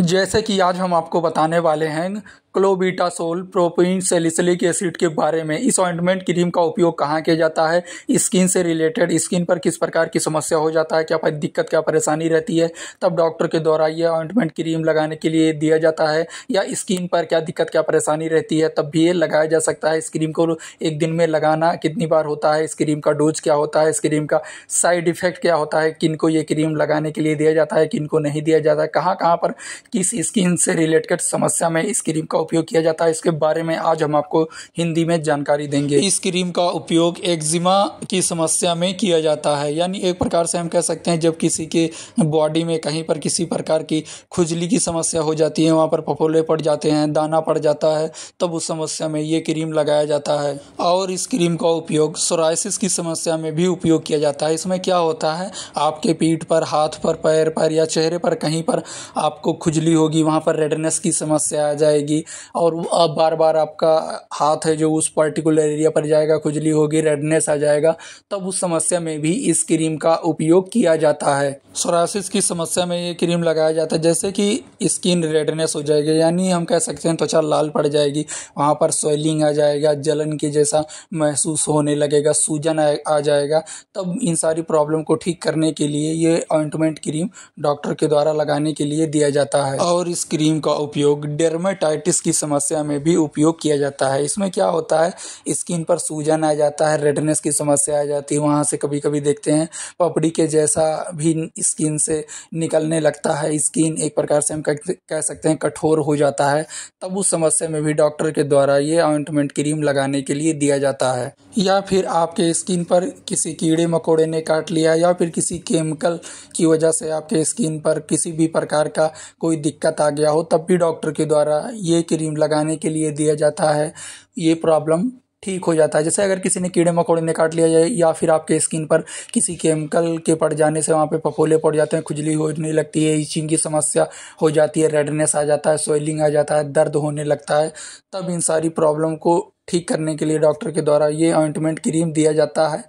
जैसे कि आज हम आपको बताने वाले हैं क्लोबीटासोल प्रोपीन सेलिसलिक एसिड के बारे में इस ऑइंटमेंट क्रीम का उपयोग कहाँ किया जाता है स्किन से रिलेटेड स्किन पर किस प्रकार की समस्या हो जाता है क्या दिक्कत क्या परेशानी रहती है तब डॉक्टर के द्वारा यह ऑइंटमेंट क्रीम लगाने के लिए दिया जाता है या स्किन पर क्या दिक्कत क्या परेशानी रहती है तब भी ये लगाया जा सकता है इस क्रीम को एक दिन में लगाना कितनी बार होता है इस क्रीम का डोज क्या होता है इस क्रीम का साइड इफेक्ट क्या होता है किन को ये क्रीम लगाने के लिए दिया जाता है किन को नहीं दिया जाता है कहाँ कहाँ पर किस स्किन से रिलेटेड समस्या में इस क्रीम का उपयोग किया जाता है इसके बारे में आज हम आपको हिंदी में जानकारी देंगे इस क्रीम का उपयोग एक्जिमा की समस्या में किया जाता है यानी एक प्रकार से हम कह सकते हैं जब किसी के बॉडी में कहीं पर किसी प्रकार की खुजली की समस्या हो जाती है वहाँ पर पपोले पड़ जाते हैं दाना पड़ जाता है तब उस समस्या में ये क्रीम लगाया जाता है और इस क्रीम का उपयोग सोराइसिस की समस्या में भी उपयोग किया जाता है इसमें क्या होता है आपके पीठ पर हाथ पर पैर पर या चेहरे पर कहीं पर आपको खुजली होगी वहाँ पर रेडनेस की समस्या आ जाएगी और अब बार बार आपका हाथ है जो उस पर्टिकुलर एरिया पर जाएगा खुजली होगी रेडनेस आ जाएगा तब उस समस्या में भी इस क्रीम का उपयोग किया जाता है सोरासिस की समस्या में ये क्रीम लगाया जाता है जैसे कि स्किन रेडनेस हो जाएगी यानी हम कह सकते हैं त्वचा लाल पड़ जाएगी वहाँ पर स्वेलिंग आ जाएगा जलन के जैसा महसूस होने लगेगा सूजन आ जाएगा तब इन सारी प्रॉब्लम को ठीक करने के लिए ये ऑइंटमेंट क्रीम डॉक्टर के द्वारा लगाने के लिए दिया जाता है जाता है और इस क्रीम का उपयोग डर्मेटाइटिस की समस्या में भी उपयोग किया जाता है इसमें क्या होता है स्किन पर सूजन आ जाता है रेडनेस की समस्या आ जाती है वहाँ से कभी कभी देखते हैं पपड़ी के जैसा भी स्किन से निकलने लगता है स्किन एक प्रकार से हम कह सकते हैं कठोर हो जाता है तब उस समस्या में भी डॉक्टर के द्वारा ये ऑइंटमेंट क्रीम लगाने के लिए दिया जाता है या फिर आपके स्किन पर किसी कीड़े मकोड़े ने काट लिया या फिर किसी केमिकल की वजह से आपके स्किन पर किसी भी प्रकार का कोई कोई दिक्कत आ गया हो तब भी डॉक्टर के द्वारा ये क्रीम लगाने के लिए दिया जाता है ये प्रॉब्लम ठीक हो जाता है जैसे अगर किसी ने कीड़े मकोड़े ने काट लिया जाए या फिर आपके स्किन पर किसी केमिकल के पड़ जाने से वहाँ पे पपोले पड़ जाते हैं खुजली होने लगती है ईचिंग की समस्या हो जाती है रेडनेस आ जाता है सोइलिंग आ जाता है दर्द होने लगता है तब इन सारी प्रॉब्लम को ठीक करने के लिए डॉक्टर के द्वारा ये ऑइंटमेंट क्रीम दिया जाता है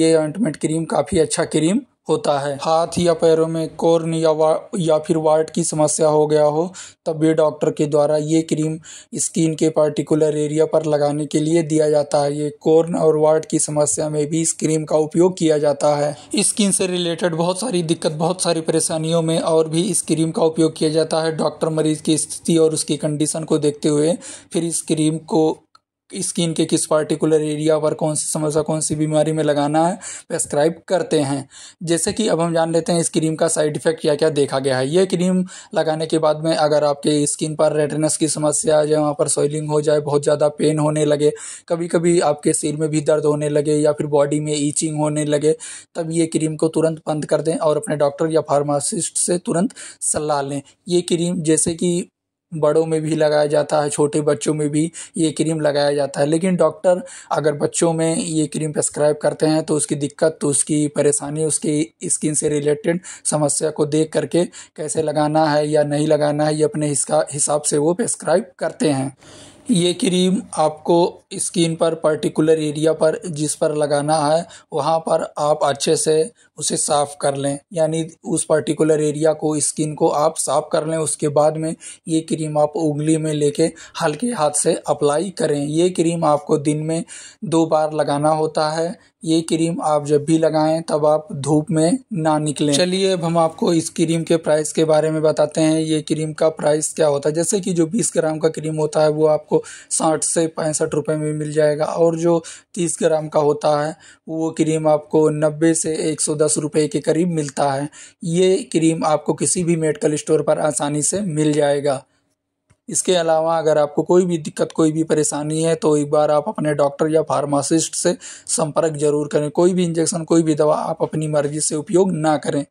ये ऑइंटमेंट क्रीम काफ़ी अच्छा क्रीम होता है हाथ या पैरों में कोर्न या या फिर वार्ट की समस्या हो गया हो तब भी डॉक्टर के द्वारा ये क्रीम स्किन के पार्टिकुलर एरिया पर लगाने के लिए दिया जाता है ये कोर्न और वार्ट की समस्या में भी इस क्रीम का उपयोग किया जाता है स्किन से रिलेटेड बहुत सारी दिक्कत बहुत सारी परेशानियों में और भी इस क्रीम का उपयोग किया जाता है डॉक्टर मरीज की स्थिति और उसकी कंडीशन को देखते हुए फिर इस क्रीम को स्किन के किस पार्टिकुलर एरिया पर कौन सी समस्या कौन सी बीमारी में लगाना है प्रेस्क्राइब करते हैं जैसे कि अब हम जान लेते हैं इस क्रीम का साइड इफेक्ट क्या क्या देखा गया है ये क्रीम लगाने के बाद में अगर आपके स्किन पर रेटनस की समस्या आ जाए वहाँ पर सोइलिंग हो जाए बहुत ज़्यादा पेन होने लगे कभी कभी आपके सिर में भी दर्द होने लगे या फिर बॉडी में ईचिंग होने लगे तब ये क्रीम को तुरंत बंद कर दें और अपने डॉक्टर या फार्मासिस्ट से तुरंत सलाह लें ये क्रीम जैसे कि बड़ों में भी लगाया जाता है छोटे बच्चों में भी ये क्रीम लगाया जाता है लेकिन डॉक्टर अगर बच्चों में ये क्रीम प्रेस्क्राइब करते हैं तो उसकी दिक्कत तो उसकी परेशानी उसकी स्किन से रिलेटेड समस्या को देख करके कैसे लगाना है या नहीं लगाना है ये अपने हिसाब से वो प्रेस्क्राइब करते हैं ये क्रीम आपको स्किन पर पर्टिकुलर एरिया पर जिस पर लगाना है वहाँ पर आप अच्छे से उसे साफ़ कर लें यानी उस पर्टिकुलर एरिया को स्किन को आप साफ़ कर लें उसके बाद में ये क्रीम आप उंगली में लेके हल्के हाथ से अप्लाई करें ये क्रीम आपको दिन में दो बार लगाना होता है ये क्रीम आप जब भी लगाएं तब आप धूप में ना निकलें चलिए अब हम आपको इस क्रीम के प्राइस के बारे में बताते हैं ये क्रीम का प्राइस क्या होता है जैसे कि जो 20 ग्राम का क्रीम होता है वो आपको 60 से पैंसठ रुपए में मिल जाएगा और जो 30 ग्राम का होता है वो क्रीम आपको 90 से 110 रुपए के करीब मिलता है ये क्रीम आपको किसी भी मेडिकल स्टोर पर आसानी से मिल जाएगा इसके अलावा अगर आपको कोई भी दिक्कत कोई भी परेशानी है तो एक बार आप अपने डॉक्टर या फार्मासिस्ट से संपर्क जरूर करें कोई भी इंजेक्शन कोई भी दवा आप अपनी मर्जी से उपयोग ना करें